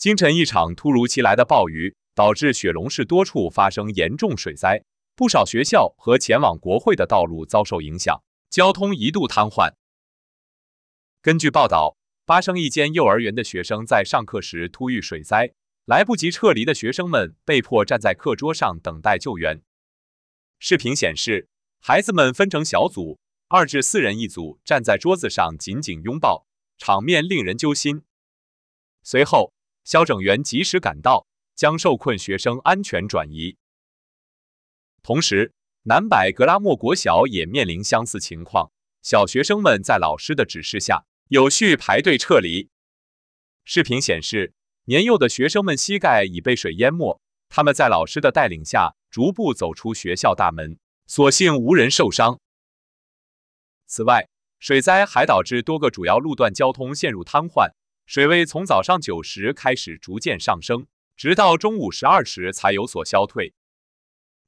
清晨，一场突如其来的暴雨导致雪龙市多处发生严重水灾，不少学校和前往国会的道路遭受影响，交通一度瘫痪。根据报道，发生一间幼儿园的学生在上课时突遇水灾，来不及撤离的学生们被迫站在课桌上等待救援。视频显示，孩子们分成小组，二至四人一组，站在桌子上紧紧拥抱，场面令人揪心。随后。消防员及时赶到，将受困学生安全转移。同时，南百格拉莫国小也面临相似情况，小学生们在老师的指示下有序排队撤离。视频显示，年幼的学生们膝盖已被水淹没，他们在老师的带领下逐步走出学校大门，所幸无人受伤。此外，水灾还导致多个主要路段交通陷入瘫痪。水位从早上九时开始逐渐上升，直到中午十二时才有所消退。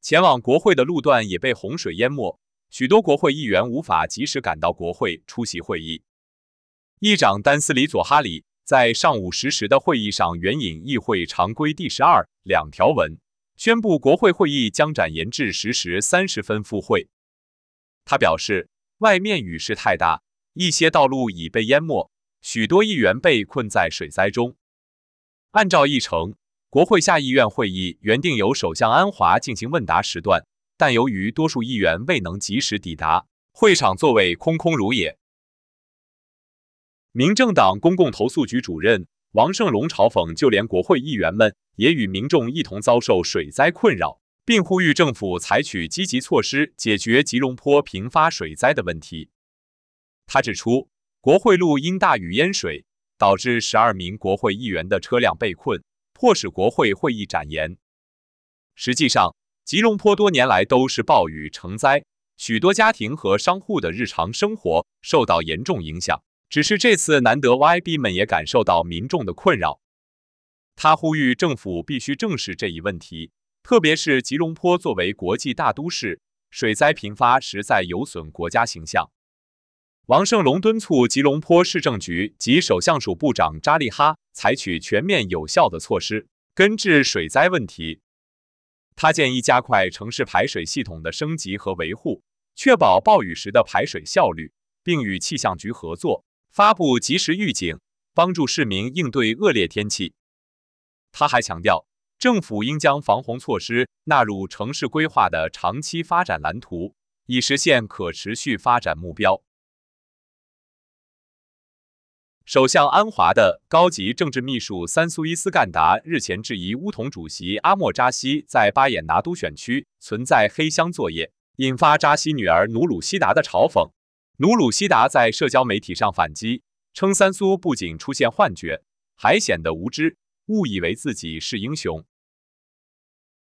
前往国会的路段也被洪水淹没，许多国会议员无法及时赶到国会出席会议。议长丹斯里佐哈里在上午十时的会议上援引议会常规第十二两条文，宣布国会会议将展延至十时三十分复会。他表示，外面雨势太大，一些道路已被淹没。许多议员被困在水灾中。按照议程，国会下议院会议原定由首相安华进行问答时段，但由于多数议员未能及时抵达会场，座位空空如也。民政党公共投诉局主任王胜龙嘲讽：“就连国会议员们也与民众一同遭受水灾困扰，并呼吁政府采取积极措施解决吉隆坡频发水灾的问题。”他指出。国会路因大雨淹水，导致十二名国会议员的车辆被困，迫使国会会议展延。实际上，吉隆坡多年来都是暴雨成灾，许多家庭和商户的日常生活受到严重影响。只是这次难得，YB 们也感受到民众的困扰。他呼吁政府必须正视这一问题，特别是吉隆坡作为国际大都市，水灾频发实在有损国家形象。王胜龙敦促吉隆坡市政局及首相署部长扎利哈采取全面有效的措施，根治水灾问题。他建议加快城市排水系统的升级和维护，确保暴雨时的排水效率，并与气象局合作发布及时预警，帮助市民应对恶劣天气。他还强调，政府应将防洪措施纳入城市规划的长期发展蓝图，以实现可持续发展目标。首相安华的高级政治秘书三苏伊斯干达日前质疑乌统主席阿莫扎西在巴也拿都选区存在黑箱作业，引发扎西女儿努鲁西达的嘲讽。努鲁西达在社交媒体上反击，称三苏不仅出现幻觉，还显得无知，误以为自己是英雄。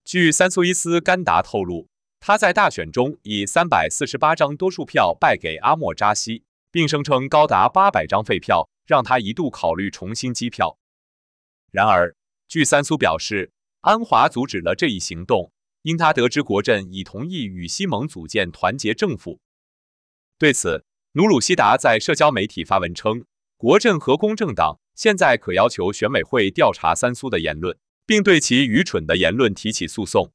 据三苏伊斯干达透露，他在大选中以三百四十八张多数票败给阿莫扎西，并声称高达八百张废票。让他一度考虑重新机票，然而，据三苏表示，安华阻止了这一行动，因他得知国阵已同意与西盟组建团结政府。对此，努鲁希达在社交媒体发文称，国阵和公正党现在可要求选委会调查三苏的言论，并对其愚蠢的言论提起诉讼。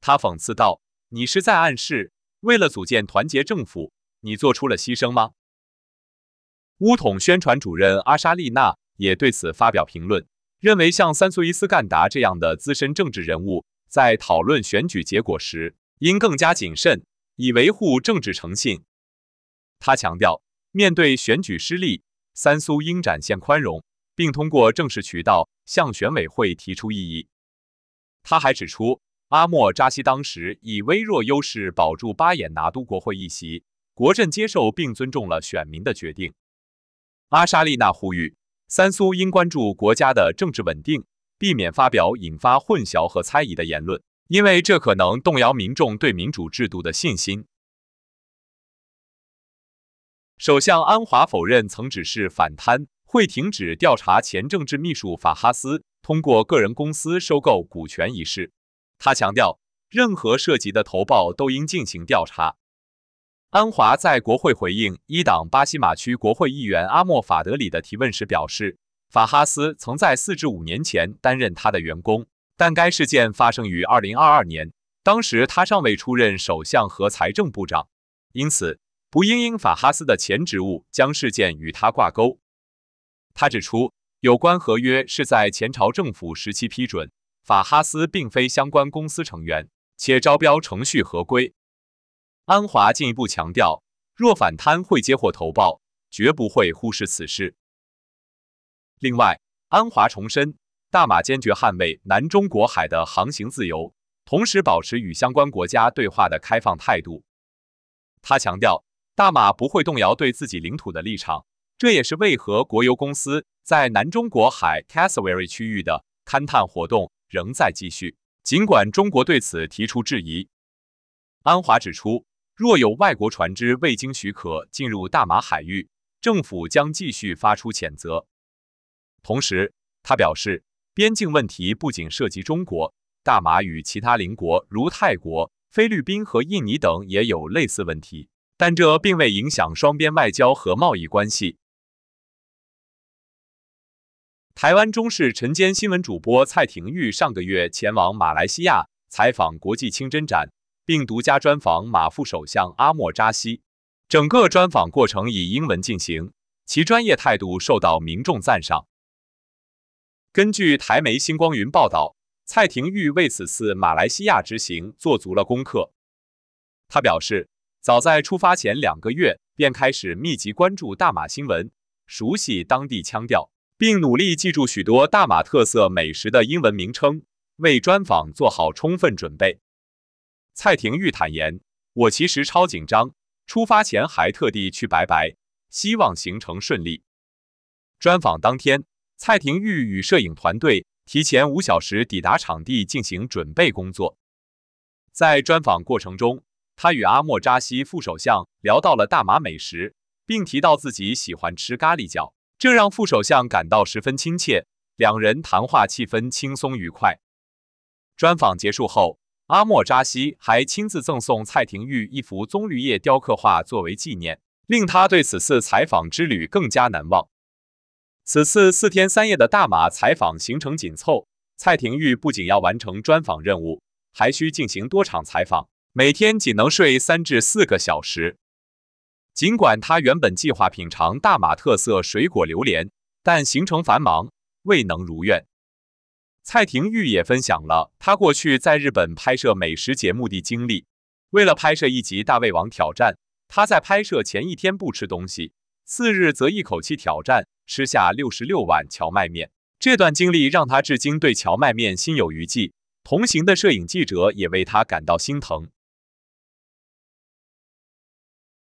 他讽刺道：“你是在暗示，为了组建团结政府，你做出了牺牲吗？”乌统宣传主任阿沙丽娜也对此发表评论，认为像三苏伊斯干达这样的资深政治人物在讨论选举结果时应更加谨慎，以维护政治诚信。他强调，面对选举失利，三苏应展现宽容，并通过正式渠道向选委会提出异议。他还指出，阿莫扎西当时以微弱优势保住巴彦纳都国会议席，国阵接受并尊重了选民的决定。阿沙丽娜呼吁三苏应关注国家的政治稳定，避免发表引发混淆和猜疑的言论，因为这可能动摇民众对民主制度的信心。首相安华否认曾指示反贪会停止调查前政治秘书法哈斯通过个人公司收购股权一事，他强调任何涉及的投报都应进行调查。安华在国会回应一党巴西马区国会议员阿莫法德里的提问时表示，法哈斯曾在四至五年前担任他的员工，但该事件发生于2022年，当时他尚未出任首相和财政部长，因此不应因法哈斯的前职务将事件与他挂钩。他指出，有关合约是在前朝政府时期批准，法哈斯并非相关公司成员，且招标程序合规。安华进一步强调，若反贪会接获投报，绝不会忽视此事。另外，安华重申，大马坚决捍卫南中国海的航行自由，同时保持与相关国家对话的开放态度。他强调，大马不会动摇对自己领土的立场，这也是为何国油公司在南中国海 c a s u a r i 区域的勘探活动仍在继续，尽管中国对此提出质疑。安华指出。若有外国船只未经许可进入大马海域，政府将继续发出谴责。同时，他表示，边境问题不仅涉及中国，大马与其他邻国如泰国、菲律宾和印尼等也有类似问题，但这并未影响双边外交和贸易关系。台湾中视晨间新闻主播蔡廷玉上个月前往马来西亚采访国际清真展。并独家专访马副首相阿莫扎西。整个专访过程以英文进行，其专业态度受到民众赞赏。根据台媒《星光云》报道，蔡廷玉为此次马来西亚之行做足了功课。他表示，早在出发前两个月便开始密集关注大马新闻，熟悉当地腔调，并努力记住许多大马特色美食的英文名称，为专访做好充分准备。蔡廷玉坦言：“我其实超紧张，出发前还特地去拜拜，希望行程顺利。”专访当天，蔡廷玉与摄影团队提前五小时抵达场地进行准备工作。在专访过程中，他与阿莫扎西副首相聊到了大马美食，并提到自己喜欢吃咖喱饺，这让副首相感到十分亲切。两人谈话气氛轻松愉快。专访结束后。阿莫扎西还亲自赠送蔡廷玉一幅棕榈叶雕刻画作为纪念，令他对此次采访之旅更加难忘。此次四天三夜的大马采访行程紧凑，蔡廷玉不仅要完成专访任务，还需进行多场采访，每天仅能睡三至四个小时。尽管他原本计划品尝大马特色水果榴莲，但行程繁忙，未能如愿。蔡廷玉也分享了他过去在日本拍摄美食节目的经历。为了拍摄一集《大胃王挑战》，他在拍摄前一天不吃东西，次日则一口气挑战吃下六十六碗荞麦面。这段经历让他至今对荞麦面心有余悸。同行的摄影记者也为他感到心疼。